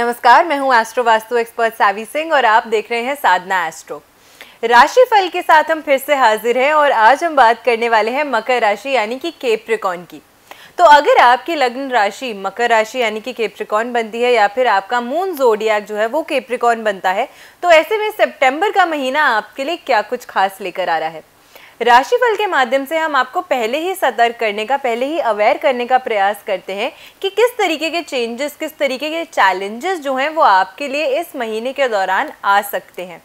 नमस्कार मैं हूं एस्ट्रो वास्तु एक्सपर्ट सावी सिंह और आप देख रहे हैं साधना एस्ट्रो राशि फल के साथ हम फिर से हाजिर हैं और आज हम बात करने वाले हैं मकर राशि यानी कि केप्रिकॉन की तो अगर आपकी लग्न राशि मकर राशि यानी कि केप्रिकॉन बनती है या फिर आपका मून जोडियाक जो है वो केप्रिकॉन बनता है तो ऐसे में सितंबर का महीना आपके लिए क्या कुछ खास लेकर आ रहा है राशिफल के माध्यम से हम आपको पहले ही सतर्क करने का पहले ही अवेयर करने का प्रयास करते हैं कि किस तरीके के चेंजेस किस तरीके के चैलेंजेस जो हैं वो आपके लिए इस महीने के दौरान आ सकते हैं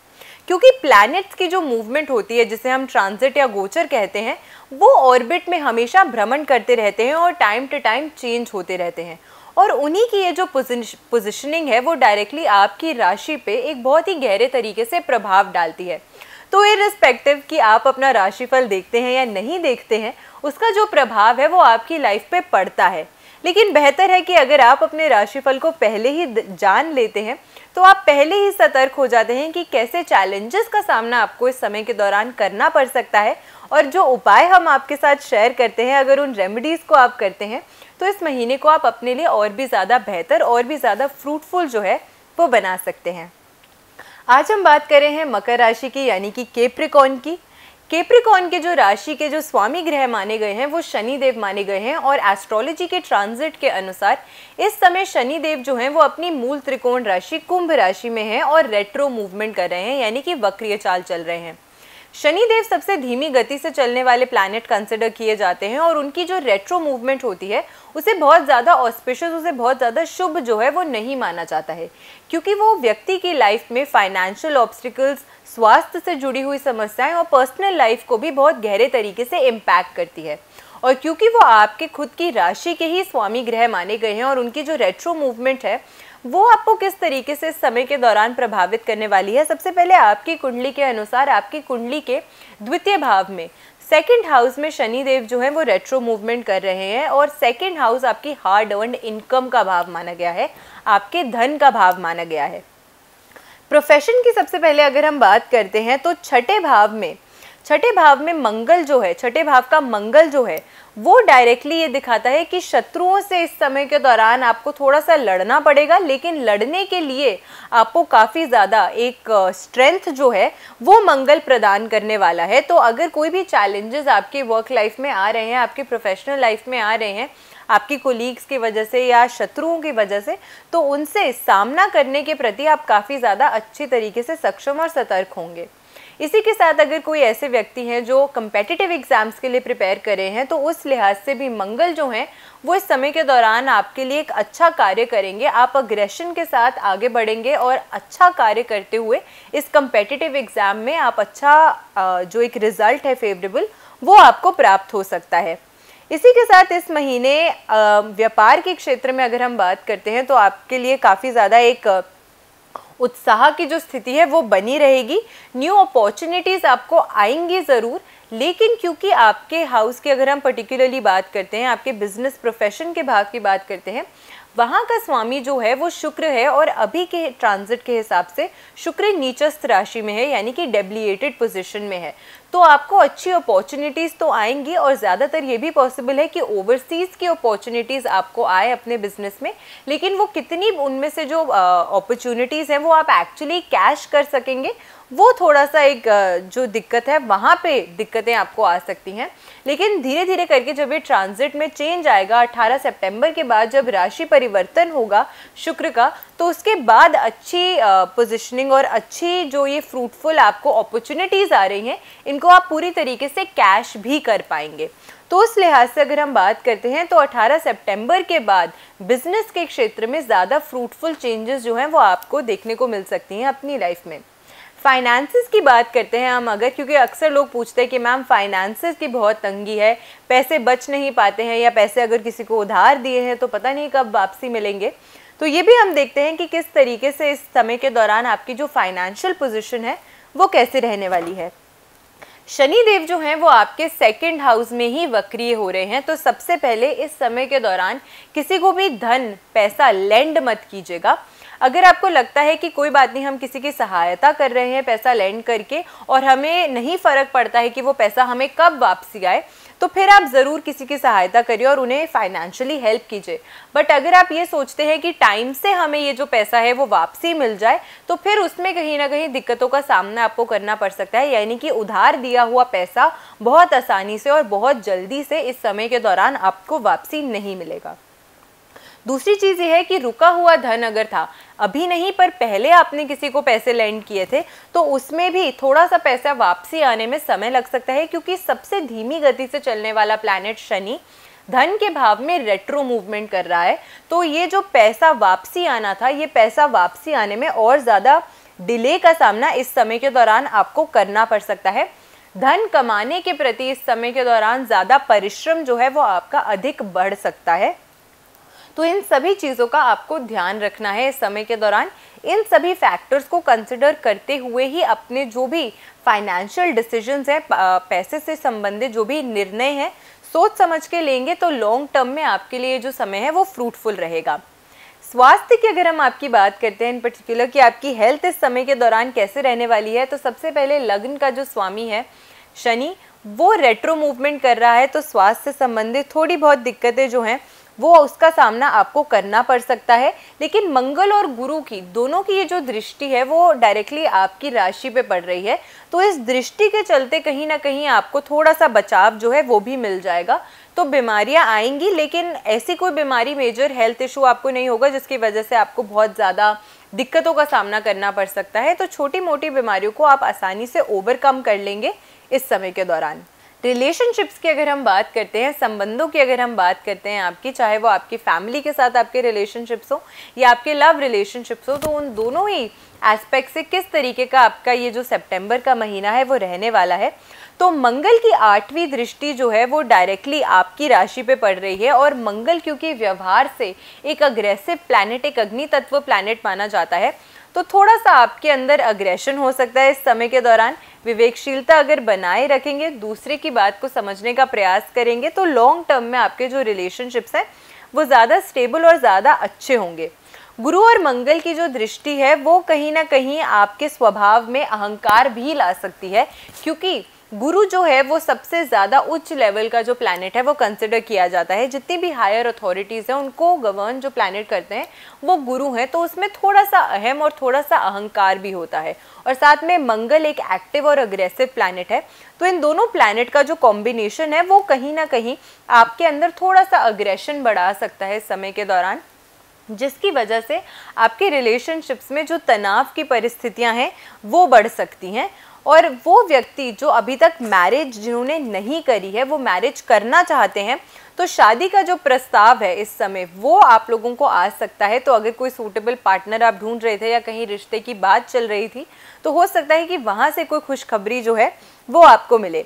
क्योंकि प्लैनेट्स की जो मूवमेंट होती है जिसे हम ट्रांजिट या गोचर कहते हैं वो ऑर्बिट में हमेशा भ्रमण करते रहते हैं और टाइम टू टाइम चेंज होते रहते हैं और उन्हीं की ये जो पोजिशनिंग है वो डायरेक्टली आपकी राशि पे एक बहुत ही गहरे तरीके से प्रभाव डालती है तो इरिस्पेक्टिव कि आप अपना राशिफल देखते हैं या नहीं देखते हैं उसका जो प्रभाव है वो आपकी लाइफ पे पड़ता है लेकिन बेहतर है कि अगर आप अपने राशिफल को पहले ही जान लेते हैं तो आप पहले ही सतर्क हो जाते हैं कि कैसे चैलेंजेस का सामना आपको इस समय के दौरान करना पड़ सकता है और जो उपाय हम आपके साथ शेयर करते हैं अगर उन रेमेडीज़ को आप करते हैं तो इस महीने को आप अपने लिए और भी ज़्यादा बेहतर और भी ज़्यादा फ्रूटफुल जो है वो बना सकते हैं आज हम बात करें हैं मकर राशि की यानी कि केप्रिकॉन की केप्रिकॉन के जो राशि के जो स्वामी ग्रह माने गए हैं वो शनि देव माने गए हैं और एस्ट्रोलॉजी के ट्रांजिट के अनुसार इस समय शनि देव जो हैं वो अपनी मूल त्रिकोण राशि कुंभ राशि में हैं और रेट्रो मूवमेंट कर रहे हैं यानी कि वक्रीय चाल चल रहे हैं शनिदेव सबसे धीमी गति से चलने वाले प्लैनेट कंसिडर किए जाते हैं और उनकी जो रेट्रो मूवमेंट होती है उसे बहुत ज़्यादा ऑस्पिशियस उसे बहुत ज़्यादा शुभ जो है वो नहीं माना जाता है क्योंकि वो व्यक्ति की लाइफ में फाइनेंशियल ऑब्स्टिकल्स स्वास्थ्य से जुड़ी हुई समस्याएं और पर्सनल लाइफ को भी बहुत गहरे तरीके से इम्पैक्ट करती है और क्योंकि वो आपके खुद की राशि के ही स्वामी ग्रह माने गए हैं और उनकी जो रेट्रो मूवमेंट है वो आपको किस तरीके से समय के दौरान प्रभावित करने वाली है सबसे पहले आपकी कुंडली के अनुसार आपकी कुंडली के द्वितीय भाव में सेकंड हाउस में शनि देव जो है वो रेट्रो मूवमेंट कर रहे हैं और सेकंड हाउस आपकी हार्ड अर्न इनकम का भाव माना गया है आपके धन का भाव माना गया है प्रोफेशन की सबसे पहले अगर हम बात करते हैं तो छठे भाव में छठे भाव में मंगल जो है छठे भाव का मंगल जो है वो डायरेक्टली ये दिखाता है कि शत्रुओं से इस समय के दौरान आपको थोड़ा सा लड़ना पड़ेगा लेकिन लड़ने के लिए आपको काफ़ी ज़्यादा एक स्ट्रेंथ जो है वो मंगल प्रदान करने वाला है तो अगर कोई भी चैलेंजेस आपके वर्क लाइफ में आ रहे हैं आपके प्रोफेशनल लाइफ में आ रहे हैं आपकी कोलीग्स की वजह से या शत्रुओं की वजह से तो उनसे सामना करने के प्रति आप काफ़ी ज़्यादा अच्छी तरीके से सक्षम और सतर्क होंगे इसी के साथ अगर कोई ऐसे व्यक्ति हैं जो कम्पेटिटिव एग्ज़ाम्स के लिए प्रिपेयर करे हैं तो उस लिहाज से भी मंगल जो हैं वो इस समय के दौरान आपके लिए एक अच्छा कार्य करेंगे आप अग्रेशन के साथ आगे बढ़ेंगे और अच्छा कार्य करते हुए इस कम्पेटिटिव एग्ज़ाम में आप अच्छा जो एक रिज़ल्ट है फेवरेबल वो आपको प्राप्त हो सकता है इसी के साथ इस महीने व्यापार के क्षेत्र में अगर हम बात करते हैं तो आपके लिए काफ़ी ज़्यादा एक उत्साह की जो स्थिति है वो बनी रहेगी न्यू अपॉर्चुनिटीज़ आपको आएंगी ज़रूर लेकिन क्योंकि आपके हाउस की अगर हम पर्टिकुलरली बात करते हैं आपके बिजनेस प्रोफेशन के भाग की बात करते हैं वहाँ का स्वामी जो है वो शुक्र है और अभी के ट्रांजिट के हिसाब से शुक्र नीचस्थ राशि में है यानी कि डेब्लिएटेड पोजिशन में है तो आपको अच्छी अपॉर्चुनिटीज़ तो आएंगी और ज़्यादातर ये भी पॉसिबल है कि ओवरसीज़ की अपॉर्चुनिटीज़ आपको आए अपने बिजनेस में लेकिन वो कितनी उनमें से जो अपॉर्चुनिटीज़ हैं वो आप एक्चुअली कैश कर सकेंगे वो थोड़ा सा एक जो दिक्कत है वहाँ पे दिक्कतें आपको आ सकती हैं लेकिन धीरे धीरे करके जब ये ट्रांजिट में चेंज आएगा 18 सितंबर के बाद जब राशि परिवर्तन होगा शुक्र का तो उसके बाद अच्छी पोजिशनिंग और अच्छी जो ये फ्रूटफुल आपको अपॉर्चुनिटीज़ आ रही हैं इनको इनको आप पूरी तरीके से कैश भी कर पाएंगे तो उस लिहाज से अगर हम बात करते हैं तो 18 सितंबर के बाद बिजनेस के क्षेत्र में ज़्यादा फ्रूटफुल चेंजेस जो हैं वो आपको देखने को मिल सकती हैं अपनी लाइफ में फाइनेंसिस की बात करते हैं हम अगर क्योंकि अक्सर लोग पूछते हैं कि मैम फाइनेंसिस की बहुत तंगी है पैसे बच नहीं पाते हैं या पैसे अगर किसी को उधार दिए हैं तो पता नहीं कब वापसी मिलेंगे तो ये भी हम देखते हैं कि किस तरीके से इस समय के दौरान आपकी जो फाइनेंशियल पोजिशन है वो कैसे रहने वाली है शनि देव जो हैं वो आपके सेकंड हाउस में ही वक्रिय हो रहे हैं तो सबसे पहले इस समय के दौरान किसी को भी धन पैसा लैंड मत कीजिएगा अगर आपको लगता है कि कोई बात नहीं हम किसी की सहायता कर रहे हैं पैसा लैंड करके और हमें नहीं फ़र्क पड़ता है कि वो पैसा हमें कब वापसी आए तो फिर आप ज़रूर किसी की सहायता करिए और उन्हें फाइनेंशियली हेल्प कीजिए बट अगर आप ये सोचते हैं कि टाइम से हमें ये जो पैसा है वो वापसी मिल जाए तो फिर उसमें कहीं ना कहीं दिक्कतों का सामना आपको करना पड़ सकता है यानी कि उधार दिया हुआ पैसा बहुत आसानी से और बहुत जल्दी से इस समय के दौरान आपको वापसी नहीं मिलेगा दूसरी चीज़ ये है कि रुका हुआ धन अगर था अभी नहीं पर पहले आपने किसी को पैसे लैंड किए थे तो उसमें भी थोड़ा सा पैसा वापसी आने में समय लग सकता है क्योंकि सबसे धीमी गति से चलने वाला प्लानट शनि धन के भाव में रेट्रो मूवमेंट कर रहा है तो ये जो पैसा वापसी आना था ये पैसा वापसी आने में और ज़्यादा डिले का सामना इस समय के दौरान आपको करना पड़ सकता है धन कमाने के प्रति इस समय के दौरान ज़्यादा परिश्रम जो है वो आपका अधिक बढ़ सकता है तो इन सभी चीज़ों का आपको ध्यान रखना है इस समय के दौरान इन सभी फैक्टर्स को कंसिडर करते हुए ही अपने जो भी फाइनेंशियल डिसीजंस हैं पैसे से संबंधित जो भी निर्णय हैं सोच समझ के लेंगे तो लॉन्ग टर्म में आपके लिए जो समय है वो फ्रूटफुल रहेगा स्वास्थ्य की अगर हम आपकी बात करते हैं इन पर्टिकुलर कि आपकी हेल्थ इस समय के दौरान कैसे रहने वाली है तो सबसे पहले लग्न का जो स्वामी है शनि वो रेट्रो मूवमेंट कर रहा है तो स्वास्थ्य से संबंधित थोड़ी बहुत दिक्कतें जो हैं वो उसका सामना आपको करना पड़ सकता है लेकिन मंगल और गुरु की दोनों की ये जो दृष्टि है वो डायरेक्टली आपकी राशि पे पड़ रही है तो इस दृष्टि के चलते कहीं ना कहीं आपको थोड़ा सा बचाव जो है वो भी मिल जाएगा तो बीमारियां आएंगी लेकिन ऐसी कोई बीमारी मेजर हेल्थ इशू आपको नहीं होगा जिसकी वजह से आपको बहुत ज़्यादा दिक्कतों का सामना करना पड़ सकता है तो छोटी मोटी बीमारियों को आप आसानी से ओवरकम कर लेंगे इस समय के दौरान रिलेशनशिप्स की अगर हम बात करते हैं संबंधों की अगर हम बात करते हैं आपकी चाहे वो आपकी फैमिली के साथ आपके रिलेशनशिप्स हो या आपके लव रिलेशनशिप्स हो तो उन दोनों ही एस्पेक्ट से किस तरीके का आपका ये जो सितंबर का महीना है वो रहने वाला है तो मंगल की आठवीं दृष्टि जो है वो डायरेक्टली आपकी राशि पे पड़ रही है और मंगल क्योंकि व्यवहार से एक अग्रेसिव प्लानट एक अग्नि तत्व प्लानट माना जाता है तो थोड़ा सा आपके अंदर अग्रेशन हो सकता है इस समय के दौरान विवेकशीलता अगर बनाए रखेंगे दूसरे की बात को समझने का प्रयास करेंगे तो लॉन्ग टर्म में आपके जो रिलेशनशिप्स हैं वो ज़्यादा स्टेबल और ज़्यादा अच्छे होंगे गुरु और मंगल की जो दृष्टि है वो कहीं ना कहीं आपके स्वभाव में अहंकार भी ला सकती है क्योंकि गुरु जो है वो सबसे ज़्यादा उच्च लेवल का जो प्लानट है वो कंसिडर किया जाता है जितनी भी हायर अथॉरिटीज़ हैं उनको गवर्न जो प्लानट करते हैं वो गुरु हैं तो उसमें थोड़ा सा अहम और थोड़ा सा अहंकार भी होता है और साथ में मंगल एक एक्टिव और अग्रेसिव प्लानट है तो इन दोनों प्लानट का जो कॉम्बिनेशन है वो कहीं ना कहीं आपके अंदर थोड़ा सा अग्रेशन बढ़ा सकता है समय के दौरान जिसकी वजह से आपके रिलेशनशिप्स में जो तनाव की परिस्थितियां हैं वो बढ़ सकती हैं और वो व्यक्ति जो अभी तक मैरिज जिन्होंने नहीं करी है वो मैरिज करना चाहते हैं तो शादी का जो प्रस्ताव है इस समय वो आप लोगों को आ सकता है तो अगर कोई सूटेबल पार्टनर आप ढूंढ रहे थे या कहीं रिश्ते की बात चल रही थी तो हो सकता है कि वहाँ से कोई खुशखबरी जो है वो आपको मिले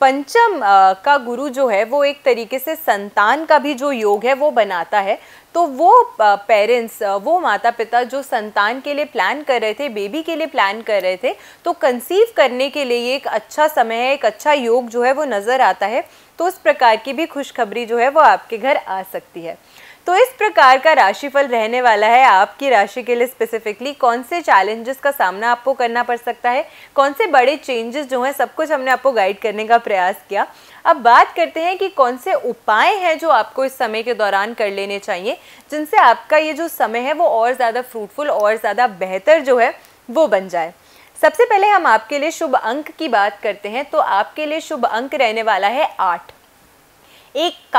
पंचम का गुरु जो है वो एक तरीके से संतान का भी जो योग है वो बनाता है तो वो पेरेंट्स वो माता पिता जो संतान के लिए प्लान कर रहे थे बेबी के लिए प्लान कर रहे थे तो कंसीव करने के लिए एक अच्छा समय है एक अच्छा योग जो है वो नज़र आता है तो उस प्रकार की भी खुशखबरी जो है वो आपके घर आ सकती है तो इस प्रकार का राशिफल रहने वाला है आपकी राशि के लिए स्पेसिफिकली कौन से चैलेंजेस का सामना आपको करना पड़ सकता है कौन से बड़े चेंजेस जो हैं सब कुछ हमने आपको गाइड करने का प्रयास किया अब बात करते हैं कि कौन से उपाय हैं जो आपको इस समय के दौरान कर लेने चाहिए जिनसे आपका ये जो समय है वो और ज़्यादा फ्रूटफुल और ज़्यादा बेहतर जो है वो बन जाए सबसे पहले हम आपके लिए शुभ अंक की बात करते हैं तो आपके लिए शुभ अंक रहने वाला है आठ एक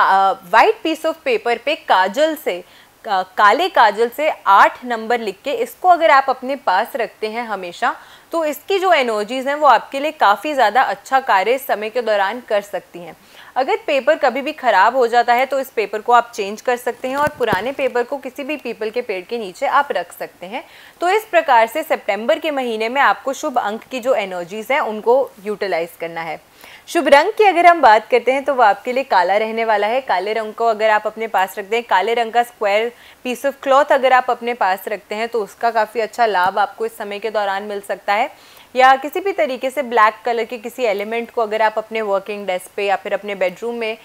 वाइट पीस ऑफ पेपर पे काजल से का, काले काजल से आठ नंबर लिख के इसको अगर आप अपने पास रखते हैं हमेशा तो इसकी जो एनर्जीज़ हैं वो आपके लिए काफ़ी ज़्यादा अच्छा कार्य इस समय के दौरान कर सकती हैं अगर पेपर कभी भी ख़राब हो जाता है तो इस पेपर को आप चेंज कर सकते हैं और पुराने पेपर को किसी भी पीपल के पेड़ के नीचे आप रख सकते हैं तो इस प्रकार से सेप्टेम्बर के महीने में आपको शुभ अंक की जो एनर्जीज़ हैं उनको यूटिलाइज़ करना है शुभ रंग की अगर हम बात करते हैं तो वो आपके लिए काला रहने वाला है काले रंग को अगर आप अपने पास रखते हैं काले रंग का स्क्वायर पीस ऑफ क्लॉथ अगर आप अपने पास रखते हैं तो उसका काफ़ी अच्छा लाभ आपको इस समय के दौरान मिल सकता है या किसी भी तरीके से ब्लैक कलर के किसी एलिमेंट को अगर आप अपने वर्किंग डेस्क पे या फिर अपने बेडरूम में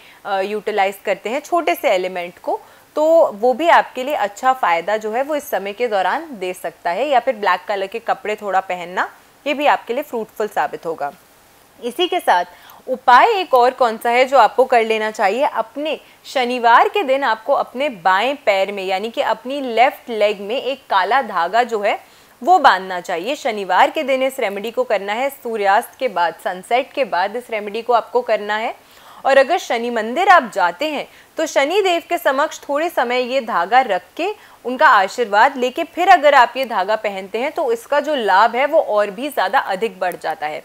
यूटिलाइज करते हैं छोटे से एलिमेंट को तो वो भी आपके लिए अच्छा फ़ायदा जो है वो इस समय के दौरान दे सकता है या फिर ब्लैक कलर के कपड़े थोड़ा पहनना ये भी आपके लिए फ्रूटफुल साबित होगा इसी के साथ उपाय एक और कौन सा है जो आपको कर लेना चाहिए अपने शनिवार के दिन आपको अपने बाएं पैर में यानी कि अपनी लेफ्ट लेग में एक काला धागा जो है वो बांधना चाहिए शनिवार के दिन इस रेमेडी को करना है सूर्यास्त के बाद सनसेट के बाद इस रेमेडी को आपको करना है और अगर शनि मंदिर आप जाते हैं तो शनि देव के समक्ष थोड़े समय ये धागा रख के उनका आशीर्वाद लेके फिर अगर आप ये धागा पहनते हैं तो इसका जो लाभ है वो और भी ज़्यादा अधिक बढ़ जाता है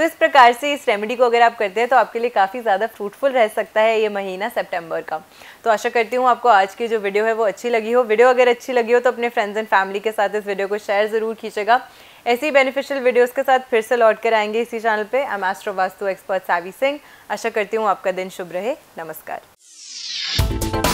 तो इस प्रकार से इस रेमेडी को अगर आप करते हैं तो आपके लिए काफ़ी ज़्यादा फ्रूटफुल रह सकता है ये महीना सेप्टेम्बर का तो आशा करती हूँ आपको आज की जो वीडियो है वो अच्छी लगी हो वीडियो अगर अच्छी लगी हो तो अपने फ्रेंड्स एंड फैमिली के साथ इस वीडियो को शेयर ज़रूर खींचेगा ऐसी बेनिफिशियल वीडियोस के साथ फिर से लौट कर आएंगे इसी चैनल पे M astro vastu expert Savi Singh आशा करती हूँ आपका दिन शुभ रहे नमस्कार